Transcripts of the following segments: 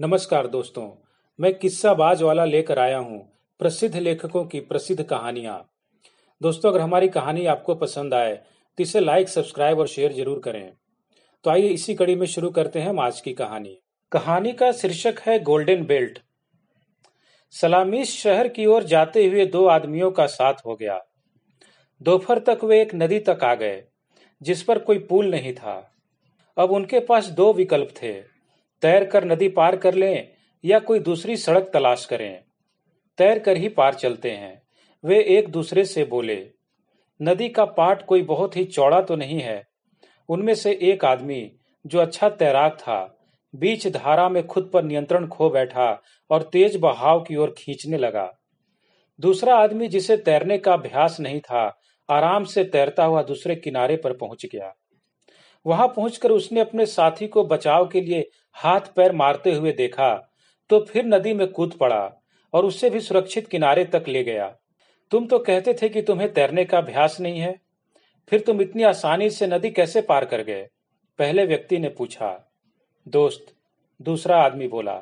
नमस्कार दोस्तों मैं किस्सा बाज वाला लेकर आया हूँ प्रसिद्ध लेखकों की प्रसिद्ध कहानियां दोस्तों अगर हमारी कहानी आपको पसंद आए तो इसे लाइक सब्सक्राइब और शेयर जरूर करें तो आइए इसी कड़ी में शुरू करते हैं हम आज की कहानी कहानी का शीर्षक है गोल्डन बेल्ट सलामी शहर की ओर जाते हुए दो आदमियों का साथ हो गया दोपहर तक वे एक नदी तक आ गए जिस पर कोई पुल नहीं था अब उनके पास दो विकल्प थे तैर कर नदी पार कर लें या कोई दूसरी सड़क तलाश करें तैर कर ही पार चलते हैं वे एक दूसरे से बोले नदी का पाट कोई बहुत ही चौड़ा तो नहीं है उनमें से एक आदमी जो अच्छा तैराक था बीच धारा में खुद पर नियंत्रण खो बैठा और तेज बहाव की ओर खींचने लगा दूसरा आदमी जिसे तैरने का अभ्यास नहीं था आराम से तैरता हुआ दूसरे किनारे पर पहुंच गया वहां पहुंचकर उसने अपने साथी को बचाव के लिए हाथ पैर मारते हुए देखा तो फिर नदी में कूद पड़ा और उससे भी सुरक्षित किनारे तक ले गया तुम तो कहते थे कि तुम्हें तैरने का अभ्यास नहीं है फिर तुम इतनी आसानी से नदी कैसे पार कर गए पहले व्यक्ति ने पूछा दोस्त दूसरा आदमी बोला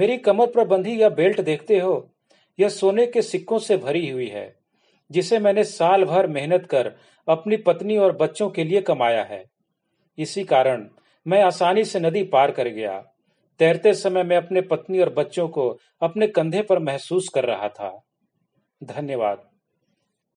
मेरी कमर पर बंधी यह बेल्ट देखते हो यह सोने के सिक्कों से भरी हुई है जिसे मैंने साल भर मेहनत कर अपनी पत्नी और बच्चों के लिए कमाया है इसी कारण मैं आसानी से नदी पार कर गया तैरते समय मैं अपने पत्नी और बच्चों को अपने कंधे पर महसूस कर रहा था धन्यवाद